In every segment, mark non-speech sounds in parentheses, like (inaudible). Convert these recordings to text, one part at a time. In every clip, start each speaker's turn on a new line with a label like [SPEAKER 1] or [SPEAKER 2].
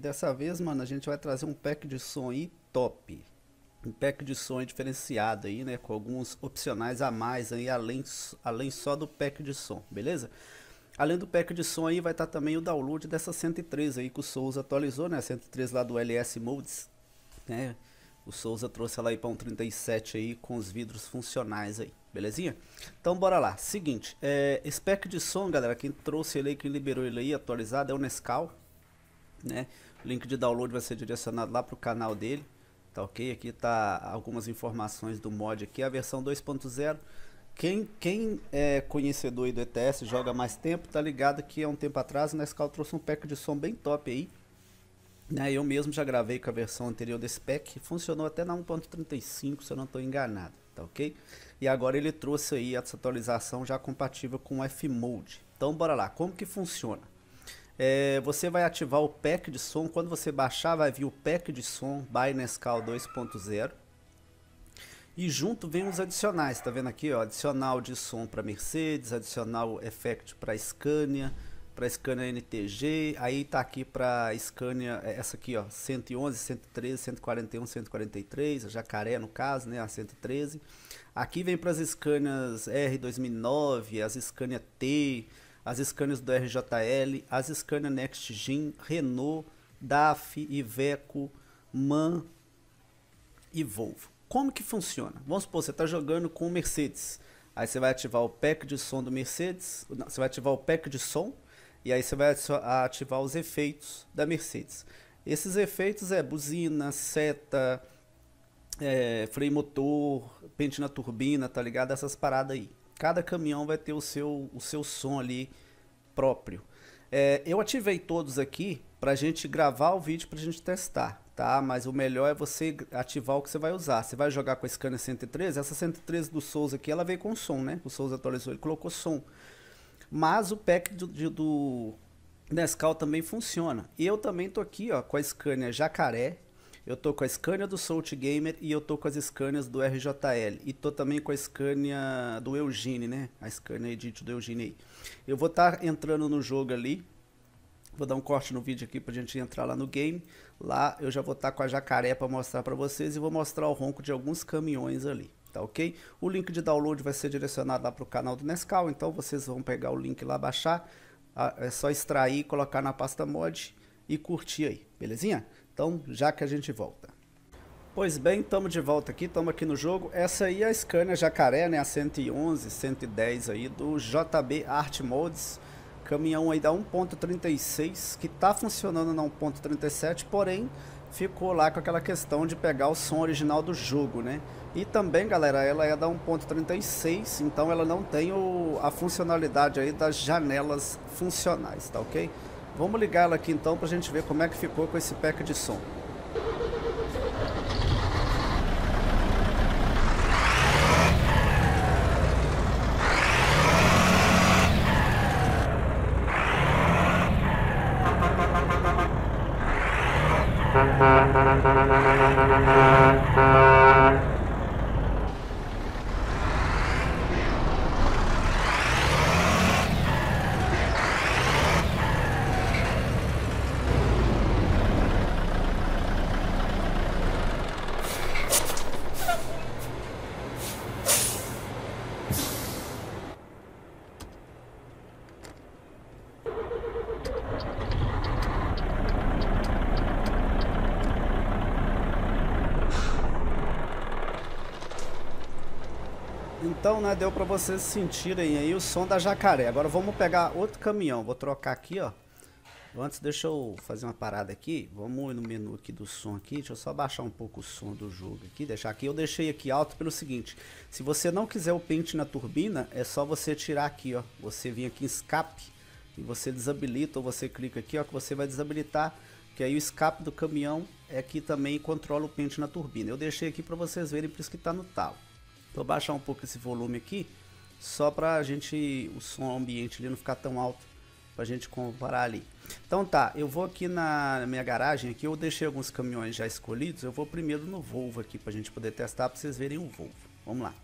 [SPEAKER 1] E dessa vez, mano, a gente vai trazer um pack de som aí top. Um pack de som diferenciado aí, né? Com alguns opcionais a mais aí, além, além só do pack de som, beleza? Além do pack de som aí, vai estar tá também o download dessa 103 aí que o Souza atualizou, né? A 103 lá do LS Modes, né? O Souza trouxe ela aí para um 37 aí com os vidros funcionais aí, belezinha? Então bora lá. Seguinte, é, pack de som, galera, quem trouxe ele aí, quem liberou ele aí atualizado é o Nescau, né? link de download vai ser direcionado lá para o canal dele. Tá ok? Aqui tá algumas informações do mod aqui, a versão 2.0. Quem, quem é conhecedor do ETS, joga mais tempo, tá ligado que há um tempo atrás na Nescau trouxe um pack de som bem top aí. Né? Eu mesmo já gravei com a versão anterior desse pack, funcionou até na 1.35, se eu não estou enganado, tá ok? E agora ele trouxe aí essa atualização já compatível com o F-Mode. Então bora lá, como que funciona? É, você vai ativar o pack de som. Quando você baixar, vai vir o pack de som by Nescal 2.0. E junto vem os adicionais, está vendo aqui? Ó, adicional de som para Mercedes, adicional effect para Scania, para Scania NTG, aí tá aqui para Scania, é, essa aqui ó, 111, 113, 141, 143, Jacaré no caso, né, a 113. Aqui vem para as Scanias R2009, as Scania T, as Scanias do RJL, as Scania Next Gen, Renault, DAF, Iveco, MAN e Volvo. Como que funciona? Vamos supor, você está jogando com o Mercedes. Aí você vai ativar o pack de som do Mercedes. Não, você vai ativar o pack de som. E aí você vai ativar os efeitos da Mercedes. Esses efeitos é buzina, seta, é, freio motor, pente na turbina, tá ligado? Essas paradas aí. Cada caminhão vai ter o seu, o seu som ali próprio. É, eu ativei todos aqui para a gente gravar o vídeo para a gente testar, tá? Mas o melhor é você ativar o que você vai usar. Você vai jogar com a Scania 113, essa 113 do Souza aqui, ela veio com som, né? O Souza atualizou, ele colocou som. Mas o pack do, do, do Nescau também funciona. E eu também tô aqui, ó, com a Scania Jacaré, eu tô com a Scania do Salt Gamer e eu tô com as Scanias do RJL. E tô também com a Scania do Eugene, né? A Scania Edit do Eugene aí. Eu vou estar tá entrando no jogo ali. Vou dar um corte no vídeo aqui pra gente entrar lá no game. Lá eu já vou estar tá com a jacaré pra mostrar pra vocês e vou mostrar o ronco de alguns caminhões ali tá ok? O link de download vai ser direcionado lá pro canal do Nescau, então vocês vão pegar o link lá, baixar, ah, é só extrair, colocar na pasta mod e curtir aí, belezinha? Então, já que a gente volta. Pois bem, estamos de volta aqui, estamos aqui no jogo. Essa aí é a Scania Jacaré, né? A 111, 110 aí do JB Art Modes. Caminhão aí da 1.36, que tá funcionando na 1.37, porém ficou lá com aquela questão de pegar o som original do jogo, né? E também, galera, ela é da 1.36, então ela não tem o, a funcionalidade aí das janelas funcionais, tá ok? Vamos ligá-la aqui então para a gente ver como é que ficou com esse pack de som. Então, né, deu para vocês sentirem aí o som da jacaré. Agora vamos pegar outro caminhão, vou trocar aqui, ó. Antes, deixa eu fazer uma parada aqui. Vamos no menu aqui do som aqui. Deixa eu só baixar um pouco o som do jogo aqui. Deixar aqui. Eu deixei aqui alto pelo seguinte. Se você não quiser o pente na turbina, é só você tirar aqui, ó. Você vem aqui em escape e você desabilita ou você clica aqui, ó, que você vai desabilitar. Que aí o escape do caminhão é que também controla o pente na turbina. Eu deixei aqui para vocês verem, por isso que tá no talo. Vou então, baixar um pouco esse volume aqui, só para a gente, o som ambiente ali não ficar tão alto, para a gente comparar ali. Então tá, eu vou aqui na minha garagem aqui, eu deixei alguns caminhões já escolhidos, eu vou primeiro no Volvo aqui, para a gente poder testar, para vocês verem o Volvo. Vamos lá.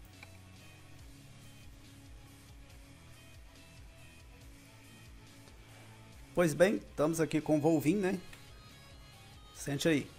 [SPEAKER 1] Pois bem, estamos aqui com o Volvinho, né? Sente aí.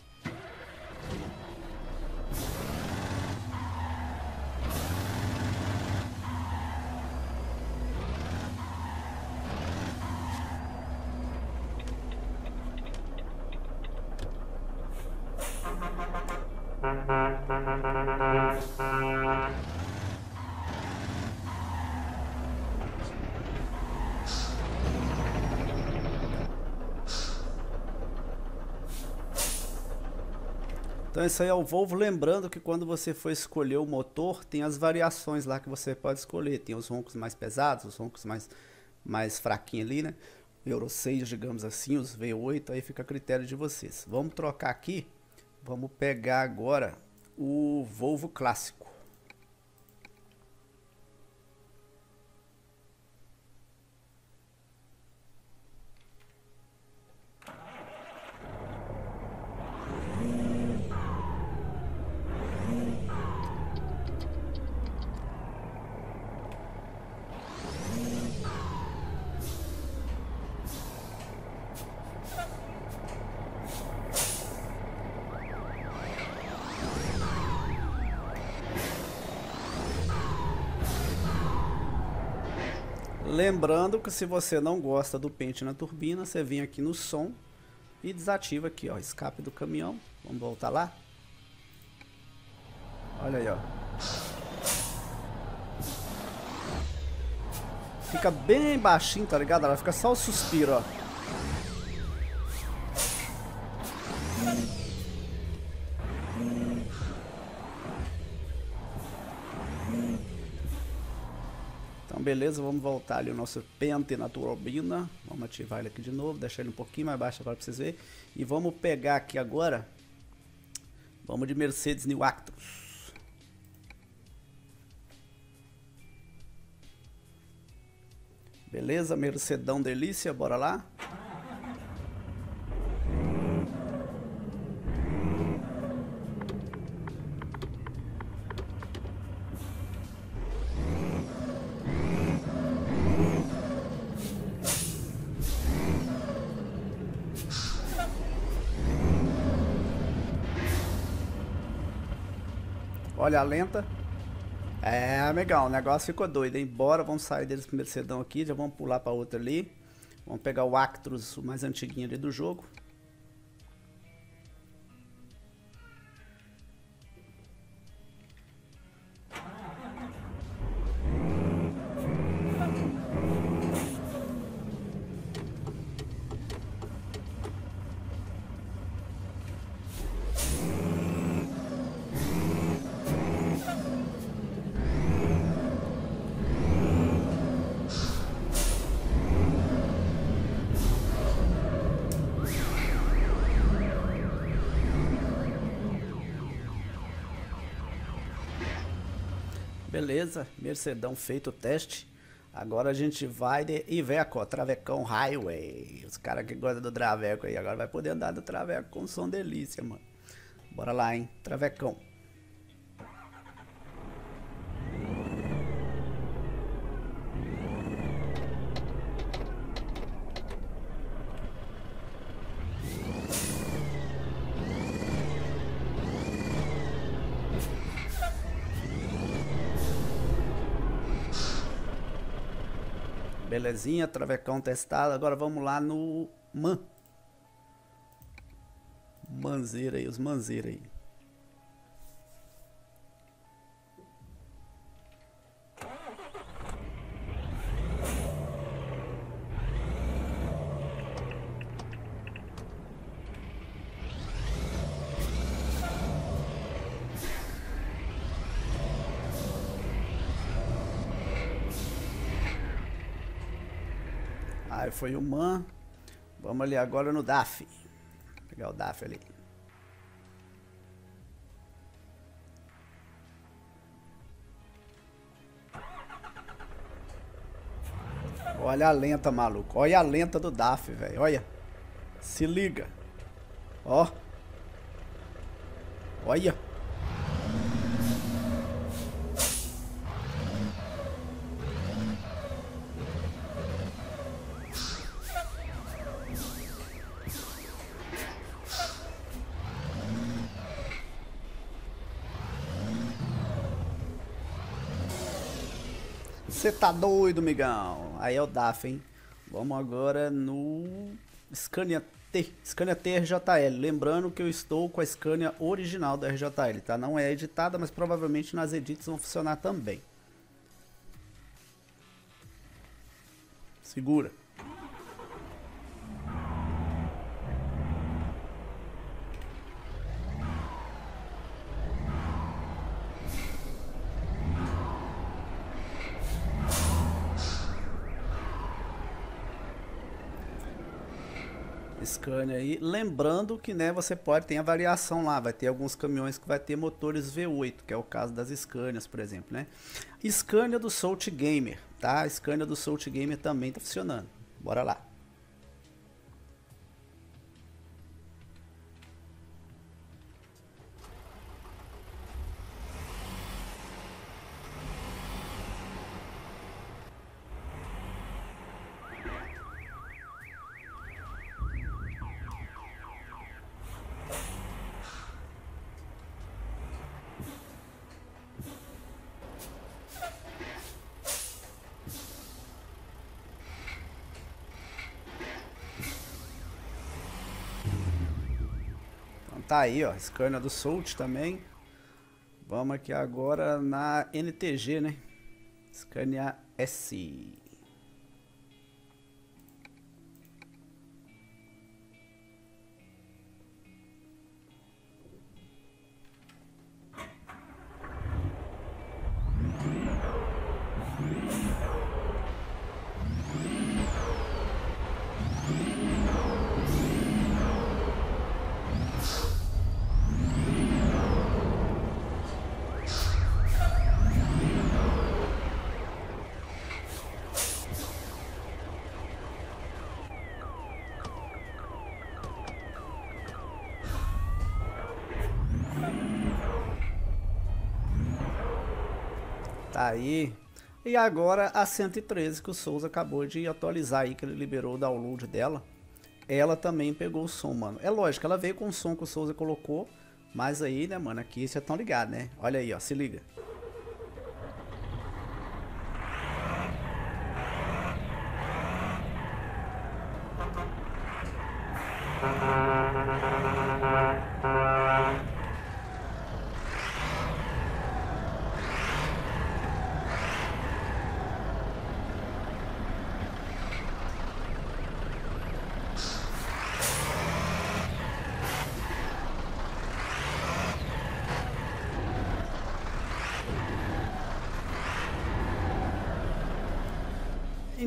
[SPEAKER 1] Então isso aí é o Volvo, lembrando que quando você for escolher o motor, tem as variações lá que você pode escolher, tem os roncos mais pesados, os roncos mais, mais fraquinhos ali, né? Euro 6, digamos assim, os V8, aí fica a critério de vocês. Vamos trocar aqui, vamos pegar agora o Volvo Clássico. Lembrando que se você não gosta do pente na turbina, você vem aqui no som e desativa aqui, ó, escape do caminhão. Vamos voltar lá. Olha aí, ó. Fica bem baixinho, tá ligado? Ela fica só o suspiro, ó. beleza, vamos voltar ali o nosso pente na turbina. Vamos ativar ele aqui de novo, deixar ele um pouquinho mais baixo agora para vocês verem. E vamos pegar aqui agora, vamos de Mercedes New Actros. Beleza, Mercedão Delícia, bora lá? Olha a lenta. É, legal, o negócio ficou doido, hein? Bora, vamos sair desse primeiro sedão aqui, já vamos pular pra outra ali. Vamos pegar o Actros, o mais antiguinho ali do jogo. Beleza, Mercedão feito o teste. Agora a gente vai de Iveco, Travecão Highway. Os caras que gostam do Traveco aí, agora vai poder andar do Traveco com som delícia, mano. Bora lá, hein? Travecão. belezinha, travecão testado. Agora vamos lá no Man. Manzeira aí, os manzeira aí. foi o Man. Vamos ali agora no DAF. Vou pegar o DAF ali. Olha a lenta, maluco. Olha a lenta do DAF, velho. Olha. Se liga. Ó. Olha. Você tá doido, migão? Aí é o DAF, hein? Vamos agora no Scania T, Scania T RJL. Lembrando que eu estou com a Scania original da RJL, tá? Não é editada, mas provavelmente nas edits vão funcionar também. Segura. Scania aí. Lembrando que né, você pode ter a variação lá, vai ter alguns caminhões que vai ter motores V8, que é o caso das Scanias, por exemplo, né? Scania do Salt Gamer, tá? A Scania do Salt Gamer também tá funcionando. Bora lá. tá aí, ó. Scania do Soult também. Vamos aqui agora na NTG, né? Scania S. Tá aí. E agora a 113 que o Souza acabou de atualizar aí, que ele liberou o download dela. Ela também pegou o som, mano. É lógico, ela veio com o som que o Souza colocou. Mas aí, né, mano, aqui vocês estão ligados, né? Olha aí, ó, se liga.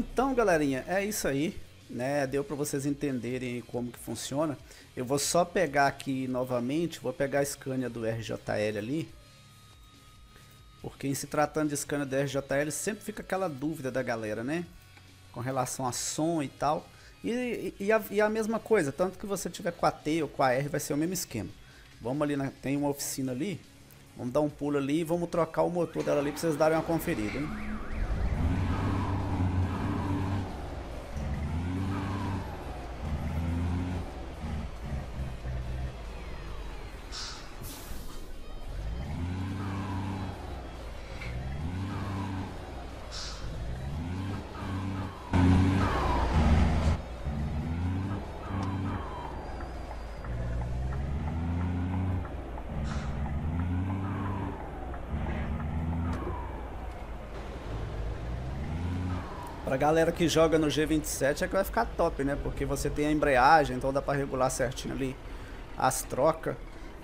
[SPEAKER 1] Então, galerinha, é isso aí. Né, deu para vocês entenderem como que funciona. Eu vou só pegar aqui novamente, vou pegar a Scania do RJL ali. Porque em se tratando de Scania do RJL, sempre fica aquela dúvida da galera, né? Com relação a som e tal. E, e, a, e a mesma coisa, tanto que você tiver com a T ou com a R, vai ser o mesmo esquema. Vamos ali, na, tem uma oficina ali. Vamos dar um pulo ali e vamos trocar o motor dela ali para vocês darem uma conferida, né? galera que joga no G27 é que vai ficar top, né? Porque você tem a embreagem, então dá pra regular certinho ali as trocas.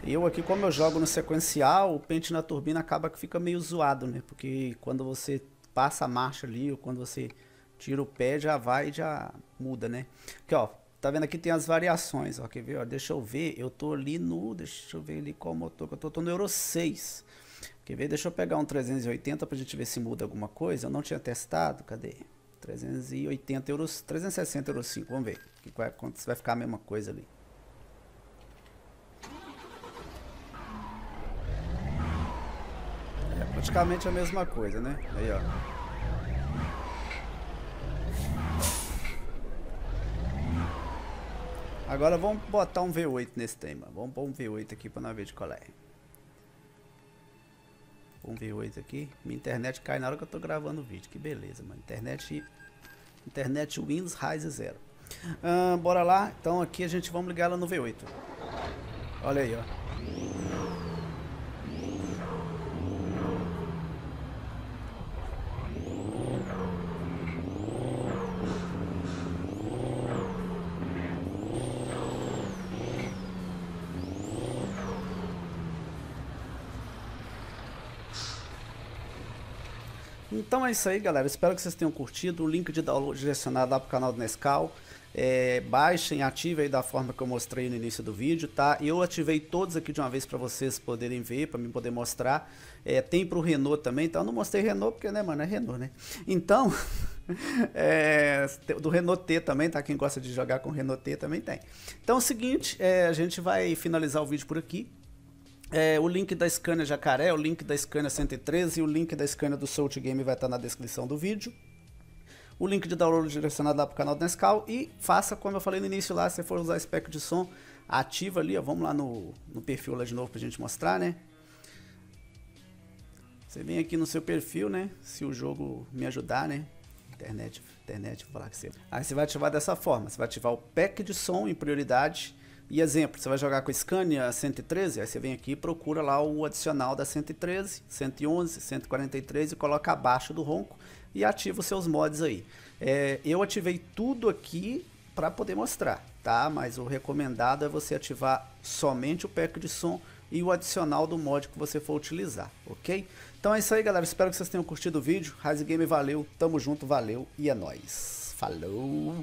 [SPEAKER 1] Eu aqui, como eu jogo no sequencial, o pente na turbina acaba que fica meio zoado, né? Porque quando você passa a marcha ali, ou quando você tira o pé, já vai e já muda, né? Aqui, ó, tá vendo aqui tem as variações, ó, quer ver? Ó, deixa eu ver, eu tô ali no, deixa eu ver ali qual motor que eu tô, tô no Euro 6. Quer ver? Deixa eu pegar um 380 pra gente ver se muda alguma coisa, eu não tinha testado, cadê? 380 euros, 360 euros 5, vamos ver que vai, quanto vai ficar a mesma coisa ali. É praticamente a mesma coisa, né? Aí, ó. Agora vamos botar um V8 nesse tema. Vamos pôr um V8 aqui para nós ver de qual é com V8 aqui. Minha internet cai na hora que eu tô gravando o vídeo. Que beleza, mano. Internet, internet Windows Rise zero. Ah, bora lá. Então aqui a gente vamos ligar ela no V8. Olha aí, ó. Então é isso aí, galera. Espero que vocês tenham curtido. O link de download direcionado lá pro canal do Nescau. É, baixem, ativem aí da forma que eu mostrei no início do vídeo, tá? Eu ativei todos aqui de uma vez para vocês poderem ver, para mim poder mostrar. É, tem pro Renault também, então eu não mostrei Renault porque, né, mano, é Renault, né? Então, (laughs) é, do Renault T também, tá? Quem gosta de jogar com Renault T também tem. Então é o seguinte, é, a gente vai finalizar o vídeo por aqui. É, o link da Scania Jacaré, o link da Scania 113 e o link da Scania do Soul Game vai estar na descrição do vídeo. O link de download direcionado lá para o canal do Nescau e faça como eu falei no início lá, se for usar spec de som, ativa ali, ó, vamos lá no, no perfil lá de novo para a gente mostrar, né? Você vem aqui no seu perfil, né? Se o jogo me ajudar, né? Internet, internet, vou falar que você. Aí você vai ativar dessa forma, você vai ativar o pack de som em prioridade e exemplo, você vai jogar com a Scania 113, aí você vem aqui e procura lá o adicional da 113, 111, 143 e coloca abaixo do ronco e ativa os seus mods aí. É, eu ativei tudo aqui para poder mostrar, tá? Mas o recomendado é você ativar somente o pack de som e o adicional do mod que você for utilizar, ok? Então é isso aí, galera. Espero que vocês tenham curtido o vídeo. Rise Game valeu, tamo junto, valeu e é nóis. Falou!